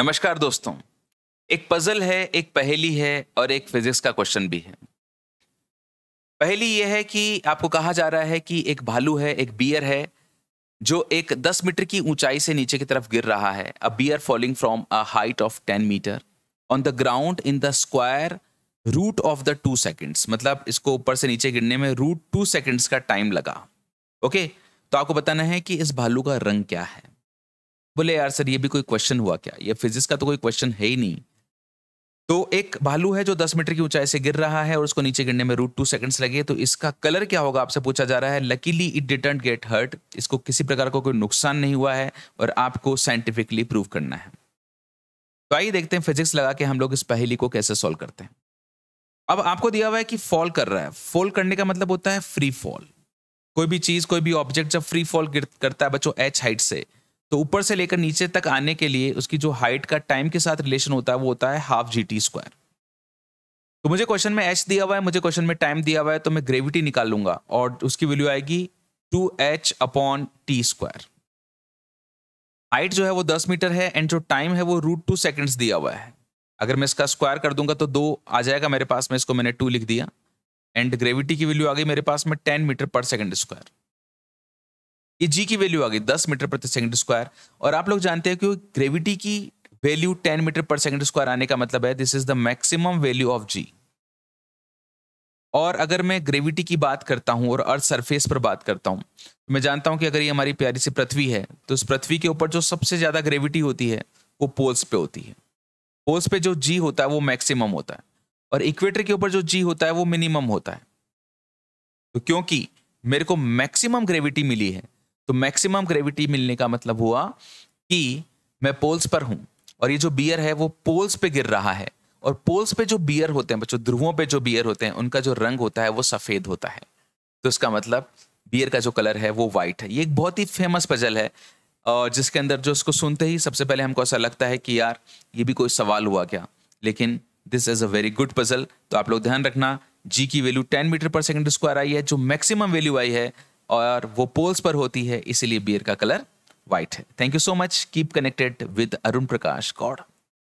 नमस्कार दोस्तों एक पजल है एक पहेली है और एक फिजिक्स का क्वेश्चन भी है पहेली यह है कि आपको कहा जा रहा है कि एक भालू है एक बियर है जो एक 10 मीटर की ऊंचाई से नीचे की तरफ गिर रहा है a bear falling from a height of 10 metre on the ground in the square root of the two seconds मतलब इसको ऊपर से नीचे गिरने में रूट टू सेकेंड्स का टाइम लगा ओके तो आपको बताना है कि इस भालू का रंग क्या है बोले यार सर ये भी कोई क्वेश्चन हुआ क्या ये फिजिक्स का तो कोई क्वेश्चन है ही नहीं तो एक भालू है जो 10 मीटर की ऊंचाई से गिर रहा है और उसको नीचे गिरने में रूट टू सेकंड्स लगे तो इसका कलर क्या होगा आपसे पूछा जा रहा है luckily it didn't get hurt इसको किसी प्रकार का को कोई नुकसान नहीं हुआ है और आपको साइंटिफिकली प्रूव करना है तो आइए देखते हैं फिजिक्स लगा के हम लोग इस पहेली को कैसे सॉल्व करते हैं अब आपको दिया हुआ है कि फॉल कर रहा है फॉल करने का मतलब होता है फ्री फॉल कोई भी चीज कोई भी ऑब्जेक्ट जब फ्री फॉल करता है बच्चों एच हाइट से तो ऊपर से लेकर नीचे तक आने के लिए उसकी जो हाइट का टाइम के साथ रिलेशन होता है वो होता है हाफ जी टी स्क्वायर तो मुझे क्वेश्चन में एच दिया हुआ है मुझे क्वेश्चन में टाइम दिया हुआ है तो मैं ग्रेविटी निकाल लूंगा और उसकी वैल्यू आएगी two h upon t square height जो है वो दस मीटर है एंड जो टाइम है वो रूट टू सेकेंड्स दिया हुआ है अगर मैं इसका स्क्वायर कर दूंगा तो दो आ जाएगा मेरे पास में इसको मैंने टू लिख दिया एंड ग्रेविटी की वैल्यू आ गई मेरे पास में टेन मीटर पर सेकेंड स्क्वायर ये जी की वैल्यू आ गई दस मीटर प्रति सेकंड स्क्वायर और आप लोग जानते हैं कि ग्रेविटी की value ten metre per second square आने का मतलब है this is the maximum value of g और अगर मैं ग्रेविटी की बात करता हूं और अर्थ सरफेस पर बात करता हूं तो मैं जानता हूं कि अगर ये हमारी प्यारी सी पृथ्वी है तो उस पृथ्वी के ऊपर जो सबसे ज़्यादा ग्रेविटी होती है वो पोल्स पे होती है पोल्स पे जो जी होता है वो मैक्सिमम होता है और इक्वेटर के ऊपर जो जी होता है वो मिनिमम होता है तो क्योंकि मेरे को मैक्सिमम ग्रेविटी मिली है तो मैक्सिमम ग्रेविटी मिलने का मतलब हुआ कि मैं पोल्स पर हूं और ये जो बियर है वो पोल्स पे गिर रहा है और पोल्स पे जो बियर होते हैं बच्चों ध्रुवों पे जो बियर होते हैं उनका जो रंग होता है वो सफेद होता है तो इसका मतलब बियर का जो कलर है वो वाइट है ये एक बहुत ही फेमस पजल है और जिसके अंदर जो उसको सुनते ही सबसे पहले हमको ऐसा लगता है कि यार ये भी कोई सवाल हुआ क्या लेकिन this is a very good puzzle तो आप लोग ध्यान रखना जी की वैल्यू टेन मीटर पर सेकेंड स्क्वायर आई है जो मैक्सिमम वैल्यू आई है और वो पोल्स पर होती है इसीलिए बियर का कलर व्हाइट है thank you so much keep connected with Arun Prakash Gaur